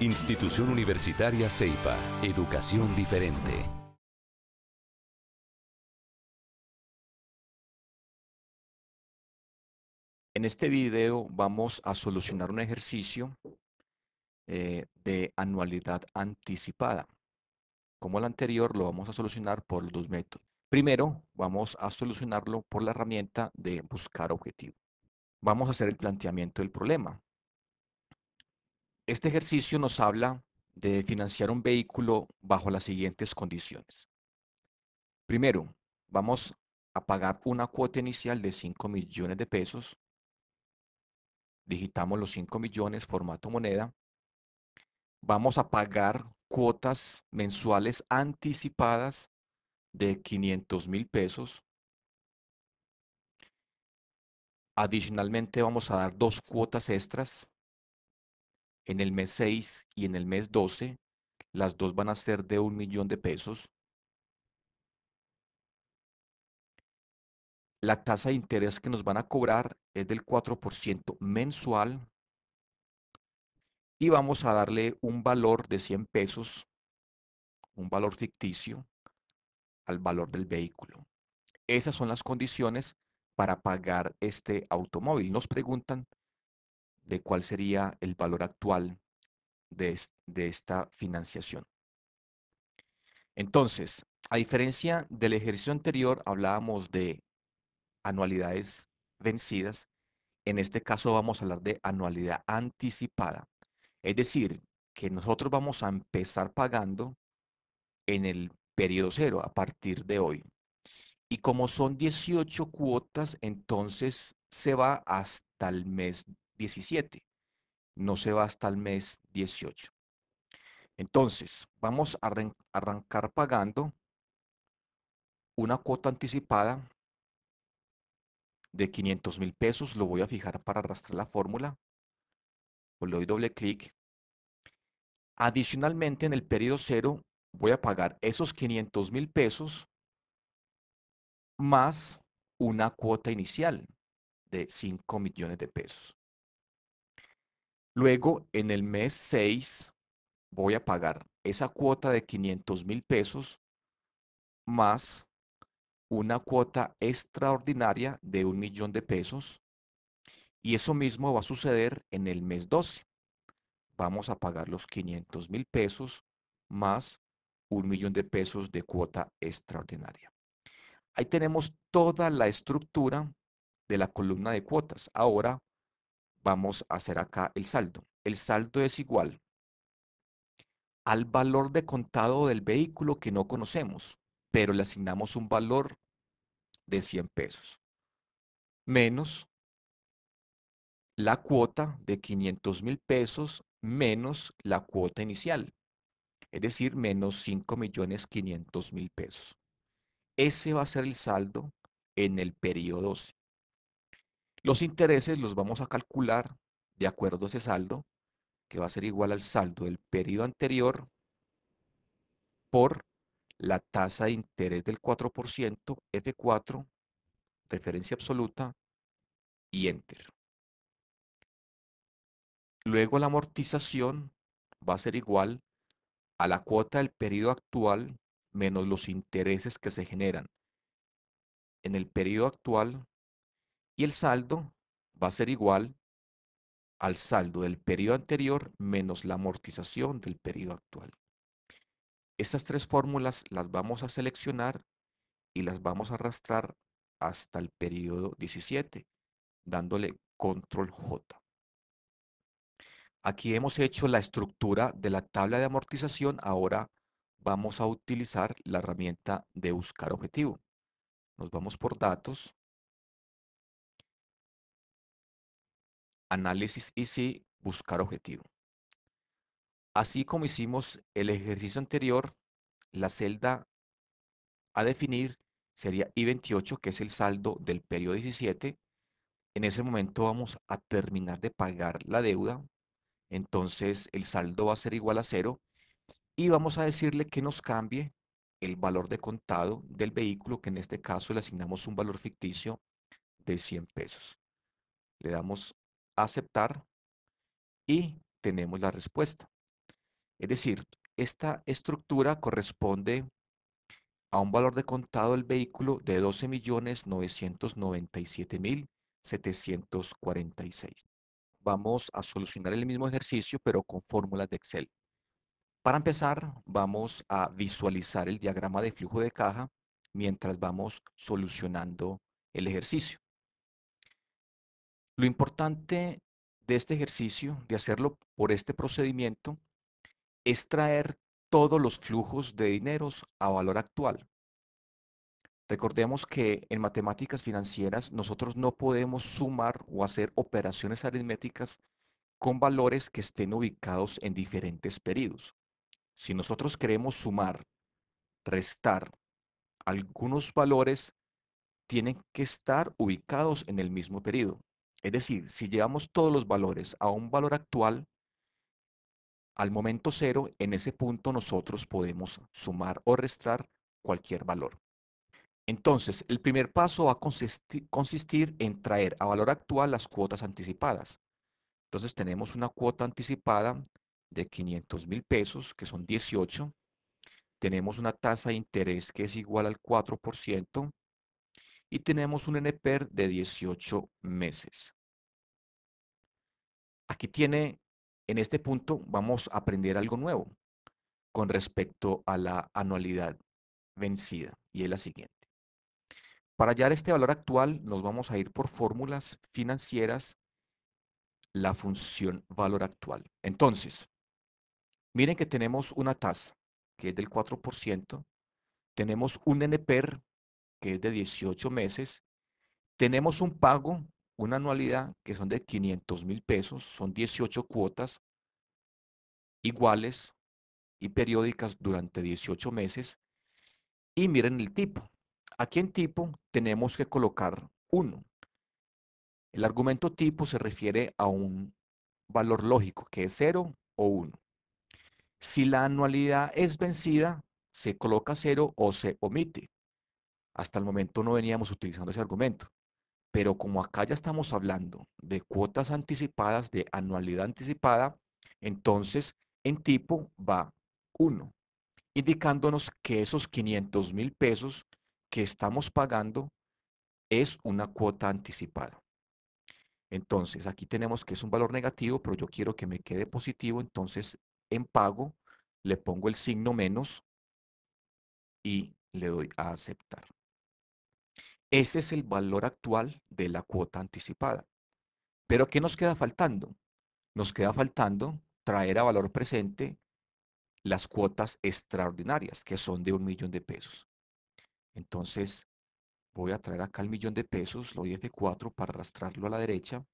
Institución Universitaria CEIPA. Educación diferente. En este video vamos a solucionar un ejercicio eh, de anualidad anticipada. Como el anterior, lo vamos a solucionar por dos métodos. Primero, vamos a solucionarlo por la herramienta de buscar objetivo. Vamos a hacer el planteamiento del problema. Este ejercicio nos habla de financiar un vehículo bajo las siguientes condiciones. Primero, vamos a pagar una cuota inicial de 5 millones de pesos. Digitamos los 5 millones formato moneda. Vamos a pagar cuotas mensuales anticipadas de 500 mil pesos. Adicionalmente vamos a dar dos cuotas extras en el mes 6 y en el mes 12, las dos van a ser de un millón de pesos. La tasa de interés que nos van a cobrar es del 4% mensual y vamos a darle un valor de 100 pesos, un valor ficticio, al valor del vehículo. Esas son las condiciones para pagar este automóvil. Nos preguntan de cuál sería el valor actual de, esta financiación. Entonces, a diferencia del ejercicio anterior, hablábamos de anualidades vencidas. En este caso vamos a hablar de anualidad anticipada. Es decir, que nosotros vamos a empezar pagando en el periodo cero a partir de hoy. Y como son 18 cuotas, entonces se va hasta el mes 17. No se va hasta el mes 18. Entonces, vamos a arrancar pagando una cuota anticipada de 500 mil pesos. Lo voy a fijar para arrastrar la fórmula. Le doy doble clic. Adicionalmente, en el periodo cero, voy a pagar esos 500 mil pesos más una cuota inicial de 5 millones de pesos. Luego, en el mes 6, voy a pagar esa cuota de 500 mil pesos más una cuota extraordinaria de un millón de pesos. Y eso mismo va a suceder en el mes 12. Vamos a pagar los 500 mil pesos más un millón de pesos de cuota extraordinaria. Ahí tenemos toda la estructura de la columna de cuotas. Ahora vamos a hacer acá el saldo. El saldo es igual al valor de contado del vehículo que no conocemos, pero le asignamos un valor de 100 pesos, menos la cuota de 500 mil pesos menos la cuota inicial, es decir, menos 5 millones 500 mil pesos. Ese va a ser el saldo en el periodo 12. Los intereses los vamos a calcular de acuerdo a ese saldo, que va a ser igual al saldo del periodo anterior por la tasa de interés del 4%, F4, referencia absoluta, y Enter. Luego la amortización va a ser igual a la cuota del periodo actual menos los intereses que se generan. En el periodo actual y el saldo va a ser igual al saldo del periodo anterior menos la amortización del periodo actual. Estas tres fórmulas las vamos a seleccionar y las vamos a arrastrar hasta el periodo 17, dándole control J. Aquí hemos hecho la estructura de la tabla de amortización. Ahora vamos a utilizar la herramienta de buscar objetivo. Nos vamos por datos análisis y sí buscar objetivo. Así como hicimos el ejercicio anterior, la celda a definir sería I28, que es el saldo del periodo 17. En ese momento vamos a terminar de pagar la deuda, entonces el saldo va a ser igual a cero y vamos a decirle que nos cambie el valor de contado del vehículo, que en este caso le asignamos un valor ficticio de 100 pesos. Le damos aceptar y tenemos la respuesta. Es decir, esta estructura corresponde a un valor de contado del vehículo de 12.997.746. Vamos a solucionar el mismo ejercicio, pero con fórmulas de Excel. Para empezar, vamos a visualizar el diagrama de flujo de caja mientras vamos solucionando el ejercicio. Lo importante de este ejercicio, de hacerlo por este procedimiento, es traer todos los flujos de dineros a valor actual. Recordemos que en matemáticas financieras nosotros no podemos sumar o hacer operaciones aritméticas con valores que estén ubicados en diferentes periodos. Si nosotros queremos sumar, restar, algunos valores tienen que estar ubicados en el mismo periodo. Es decir, si llevamos todos los valores a un valor actual, al momento cero, en ese punto nosotros podemos sumar o restar cualquier valor. Entonces, el primer paso va a consistir, en traer a valor actual las cuotas anticipadas. Entonces tenemos una cuota anticipada de 500 mil pesos, que son 18. Tenemos una tasa de interés que es igual al 4% y tenemos un NPR e de 18 meses. Aquí tiene, en este punto vamos a aprender algo nuevo con respecto a la anualidad vencida y es la siguiente. Para hallar este valor actual nos vamos a ir por fórmulas financieras la función valor actual. Entonces, miren que tenemos una tasa que es del 4%, tenemos un NPR e que es de 18 meses. Tenemos un pago, una anualidad que son de 500 mil pesos, son 18 cuotas iguales y periódicas durante 18 meses. Y miren el tipo. Aquí en tipo tenemos que colocar 1. El argumento tipo se refiere a un valor lógico que es 0 o 1. Si la anualidad es vencida, se coloca 0 o se omite. Hasta el momento no veníamos utilizando ese argumento, pero como acá ya estamos hablando de cuotas anticipadas, de anualidad anticipada, entonces en tipo va 1, indicándonos que esos 500 mil pesos que estamos pagando es una cuota anticipada. Entonces, aquí tenemos que es un valor negativo, pero yo quiero que me quede positivo, entonces en pago le pongo el signo menos y le doy a aceptar. Ese es el valor actual de la cuota anticipada. Pero ¿qué nos queda faltando? Nos queda faltando traer a valor presente las cuotas extraordinarias, que son de un millón de pesos. Entonces, voy a traer acá el millón de pesos, lo doy F4 para arrastrarlo a la derecha.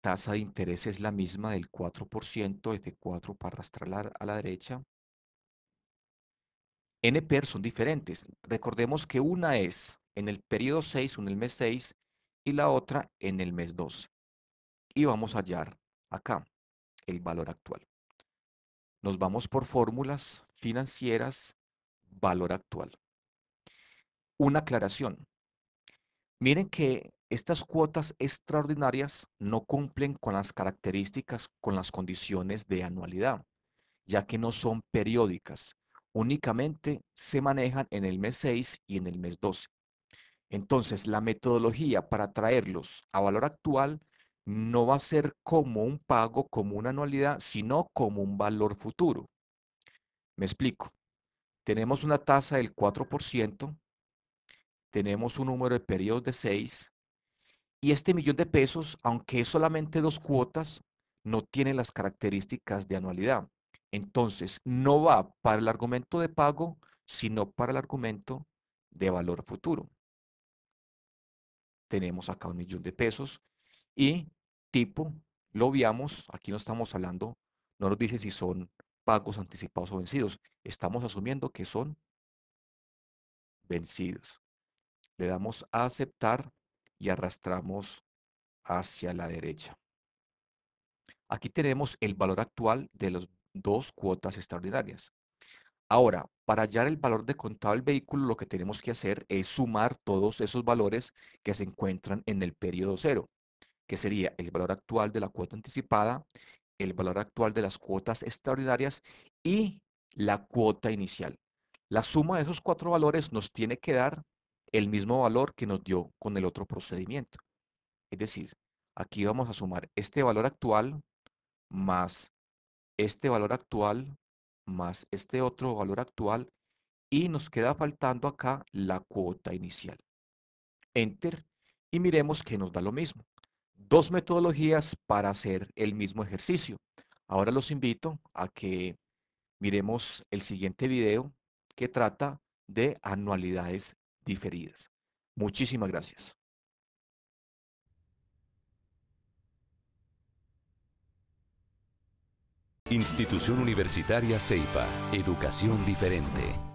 Tasa de interés es la misma del 4%, F4 para arrastrarla a la derecha. NPR son diferentes. Recordemos que una es en el periodo 6 en el mes 6 y la otra en el mes 2. Y vamos a hallar acá el valor actual. Nos vamos por fórmulas financieras, valor actual. Una aclaración. Miren que estas cuotas extraordinarias no cumplen con las características, con las condiciones de anualidad, ya que no son periódicas únicamente se manejan en el mes 6 y en el mes 12. Entonces, la metodología para traerlos a valor actual no va a ser como un pago, como una anualidad, sino como un valor futuro. Me explico. Tenemos una tasa del 4%, tenemos un número de periodos de 6, y este millón de pesos, aunque es solamente dos cuotas, no tiene las características de anualidad. Entonces, no va para el argumento de pago, sino para el argumento de valor futuro. Tenemos acá un millón de pesos y tipo, lo veamos, aquí no estamos hablando, no nos dice si son pagos anticipados o vencidos, estamos asumiendo que son vencidos. Le damos a aceptar y arrastramos hacia la derecha. Aquí tenemos el valor actual de los dos cuotas extraordinarias. Ahora, para hallar el valor de contado del vehículo, lo que tenemos que hacer es sumar todos esos valores que se encuentran en el periodo cero, que sería el valor actual de la cuota anticipada, el valor actual de las cuotas extraordinarias y la cuota inicial. La suma de esos cuatro valores nos tiene que dar el mismo valor que nos dio con el otro procedimiento. Es decir, aquí vamos a sumar este valor actual más este valor actual más este otro valor actual y nos queda faltando acá la cuota inicial. Enter y miremos que nos da lo mismo. Dos metodologías para hacer el mismo ejercicio. Ahora los invito a que miremos el siguiente video que trata de anualidades diferidas. Muchísimas gracias. Institución Universitaria CEIPA. Educación diferente.